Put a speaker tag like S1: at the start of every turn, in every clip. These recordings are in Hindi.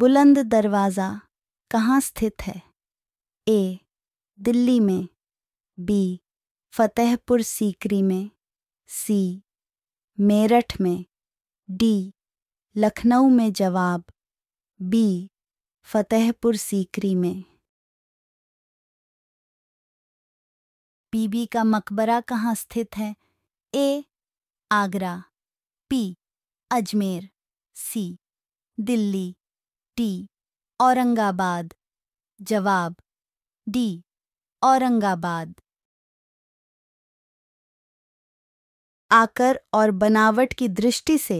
S1: बुलंद दरवाज़ा कहाँ स्थित है ए दिल्ली में बी फतेहपुर सीकरी में सी मेरठ में डी लखनऊ में जवाब बी फतेहपुर सीकरी में बीबी का मकबरा कहाँ स्थित है A Agra B Ajmer C Delhi D Aurangabad जवाब डी औरंगाबाद आकर और बनावट की दृष्टि से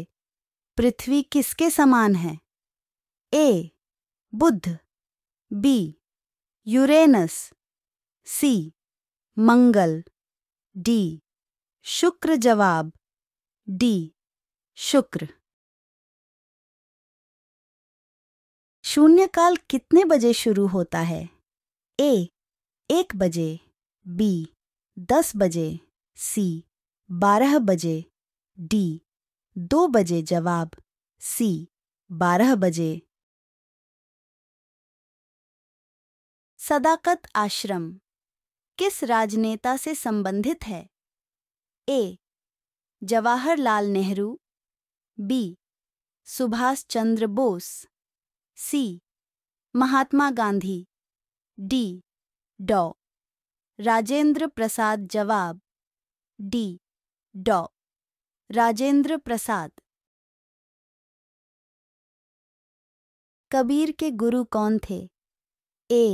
S1: पृथ्वी किसके समान है A Budh B Uranus C Mangal D Shukra जवाब डी शुक्र शून्यकाल कितने बजे शुरू होता है ए एक बजे बी दस बजे सी बारह बजे डी दो बजे जवाब सी बारह बजे सदाकत आश्रम किस राजनेता से संबंधित है A Jawaharlal Nehru B Subhash Chandra Bose C Mahatma Gandhi D डॉ राजेंद्र प्रसाद जवाब डी डॉ राजेंद्र प्रसाद कबीर के गुरु कौन थे A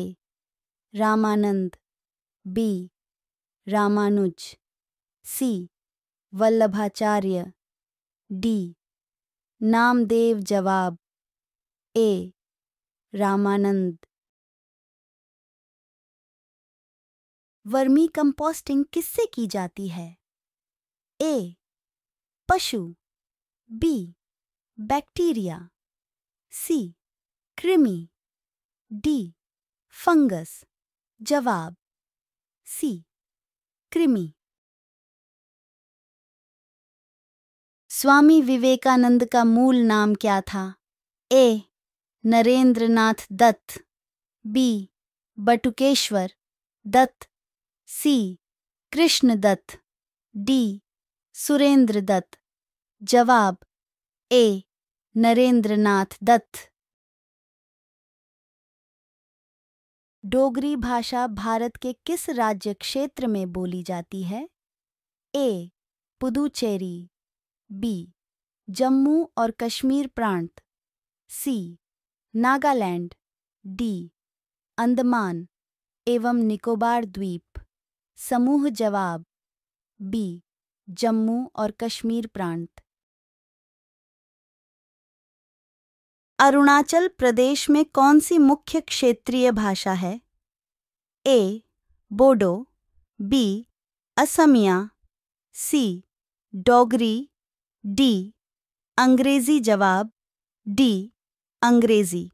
S1: Ramanand B Ramanuj C Vallabhacharya D Namdev जवाब ए रामानंद वर्मी कंपोस्टिंग किससे की जाती है ए पशु बी बैक्टीरिया सी कृमि डी फंगस जवाब सी कृमि स्वामी विवेकानंद का मूल नाम क्या था A Narendranath Dutt B Batukeshwar Dutt C Krishna Dutt D Surendra Dutt जवाब ए नरेंद्रनाथ दत्त डोगरी भाषा भारत के किस राज्य क्षेत्र में बोली जाती है ए पुदुचेरी बी जम्मू और कश्मीर प्रांत सी नागालैंड डी अंदमान एवं निकोबार द्वीप समूह जवाब बी जम्मू और कश्मीर प्रांत अरुणाचल प्रदेश में कौन सी मुख्य क्षेत्रीय भाषा है A Bodo B Asamiya C Dogri D Angrezi जवाब डी अंग्रेजी